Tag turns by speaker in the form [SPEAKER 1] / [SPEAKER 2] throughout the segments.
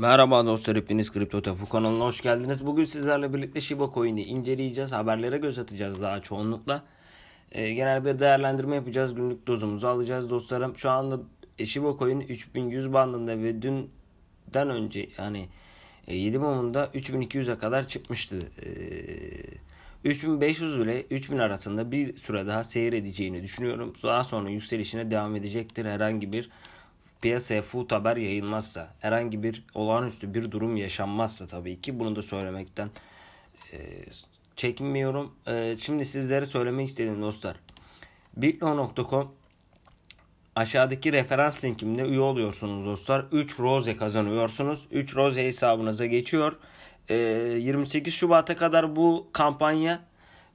[SPEAKER 1] Merhaba dostlar hepiniz Kripto Tefu kanalına hoş geldiniz. Bugün sizlerle birlikte Shiba Coin'i inceleyeceğiz. Haberlere göz atacağız daha çoğunlukla. E, genel bir değerlendirme yapacağız. Günlük dozumuzu alacağız dostlarım. Şu anda e, Shiba Coin 3100 bandında ve dünden önce yani 7 e, mumunda 3200'e kadar çıkmıştı. E, ee, 3500 ile 3000 arasında bir süre daha seyredeceğini düşünüyorum. Daha sonra yükselişine devam edecektir. Herhangi bir piyasaya full haber yayılmazsa, herhangi bir olağanüstü bir durum yaşanmazsa tabii ki bunu da söylemekten e, çekinmiyorum. E, şimdi sizlere söylemek istediğim dostlar. Bitno.com aşağıdaki referans linkimde üye oluyorsunuz dostlar. 3 Rose kazanıyorsunuz. 3 Rose hesabınıza geçiyor. E, 28 Şubat'a kadar bu kampanya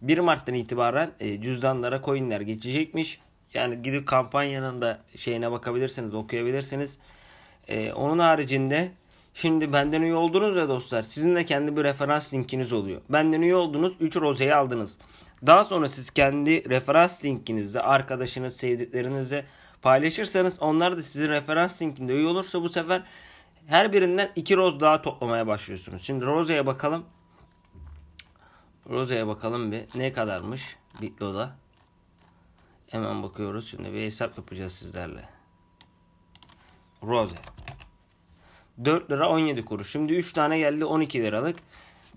[SPEAKER 1] 1 Mart'tan itibaren e, cüzdanlara coinler geçecekmiş yani gidip kampanyanın da şeyine bakabilirsiniz, okuyabilirsiniz. Ee, onun haricinde şimdi benden üye oldunuz ya dostlar. Sizin de kendi bir referans linkiniz oluyor. Benden üye oldunuz, 3 rozeyi aldınız. Daha sonra siz kendi referans linkinizle arkadaşınız, sevdiklerinizle paylaşırsanız onlar da sizin referans linkinde üye olursa bu sefer her birinden 2 roz daha toplamaya başlıyorsunuz. Şimdi rozeye bakalım. Rozeye bakalım bir ne kadarmış Bitlo'da. Hemen bakıyoruz. Şimdi bir hesap yapacağız sizlerle. Rose. 4 lira 17 kuruş. Şimdi 3 tane geldi 12 liralık.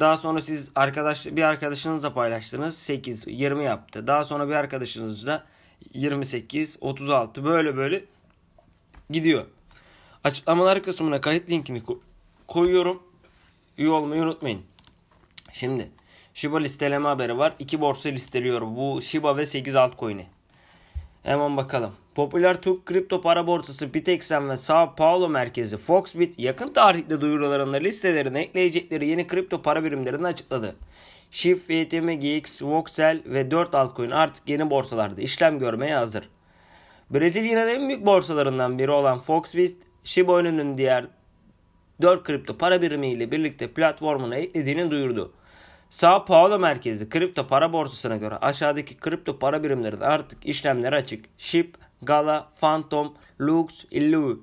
[SPEAKER 1] Daha sonra siz arkadaş bir arkadaşınızla paylaştınız. 8 20 yaptı. Daha sonra bir arkadaşınızla 28 36 böyle böyle gidiyor. Açıklamalar kısmına kayıt linkini koyuyorum. Üye olmayı unutmayın. Şimdi Shiba listeleme haberi var. 2 borsa listeliyor. Bu Shiba ve 8 altcoin'i. Hemen bakalım. Popüler Türk kripto para borsası Bitexen ve Sao Paulo merkezi Foxbit yakın tarihte duyurularında listelerine ekleyecekleri yeni kripto para birimlerini açıkladı. Shift, VTM, GX, Voxel ve 4 altcoin artık yeni borsalarda işlem görmeye hazır. Brezilya'nın en büyük borsalarından biri olan Foxbit, Shiba Inu'nun diğer 4 kripto para birimiyle birlikte platformuna eklediğini duyurdu. Sao Paulo Merkezi kripto para borsasına göre aşağıdaki kripto para birimleri artık işlemlere açık. SHIB, Gala, Phantom, Lux, Illu.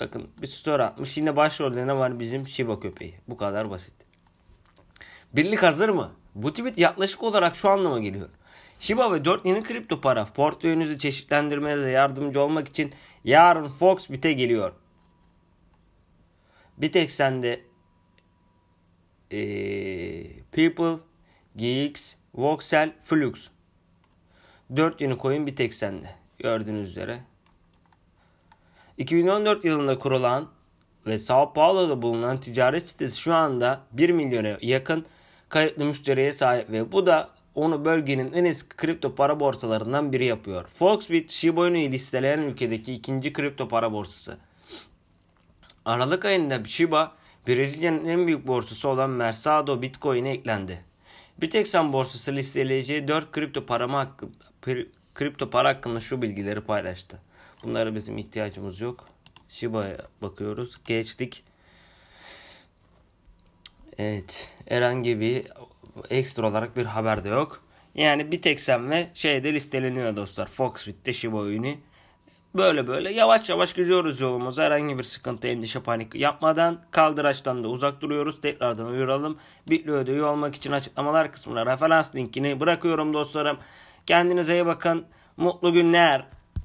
[SPEAKER 1] Bakın bir story atmış. Yine başrolde ne var bizim Shiba köpeği. Bu kadar basit. Birlik hazır mı? Bu tweet yaklaşık olarak şu anlama geliyor. Shiba ve 4 yeni kripto para portföyünüzü çeşitlendirmenize yardımcı olmak için yarın Fox Bit'e geliyor. Bit eksende e, ee, People, Geeks, Voxel, Flux. 4 Unicoin bir tek sende. Gördüğünüz üzere. 2014 yılında kurulan ve Sao Paulo'da bulunan ticaret sitesi şu anda 1 milyona yakın kayıtlı müşteriye sahip ve bu da onu bölgenin en eski kripto para borsalarından biri yapıyor. Foxbit, Shiba Inu'yu listeleyen ülkedeki ikinci kripto para borsası. Aralık ayında Shiba Brezilya'nın en büyük borsası olan Mercado Bitcoin'e eklendi. Bitexen borsası listeleyeceği 4 kripto, para hakkında, kripto para hakkında şu bilgileri paylaştı. Bunlara bizim ihtiyacımız yok. Shiba'ya bakıyoruz. Geçtik. Evet. Herhangi bir ekstra olarak bir haber de yok. Yani Bitexen ve şeyde listeleniyor dostlar. Foxbit'te Shiba Inu Böyle böyle yavaş yavaş gidiyoruz yolumuza herhangi bir sıkıntı, endişe, panik yapmadan kaldıraçtan da uzak duruyoruz. Tekrardan uyuralım. Bitli ödevi olmak için açıklamalar kısmına referans linkini bırakıyorum dostlarım. Kendinize iyi bakın. Mutlu günler.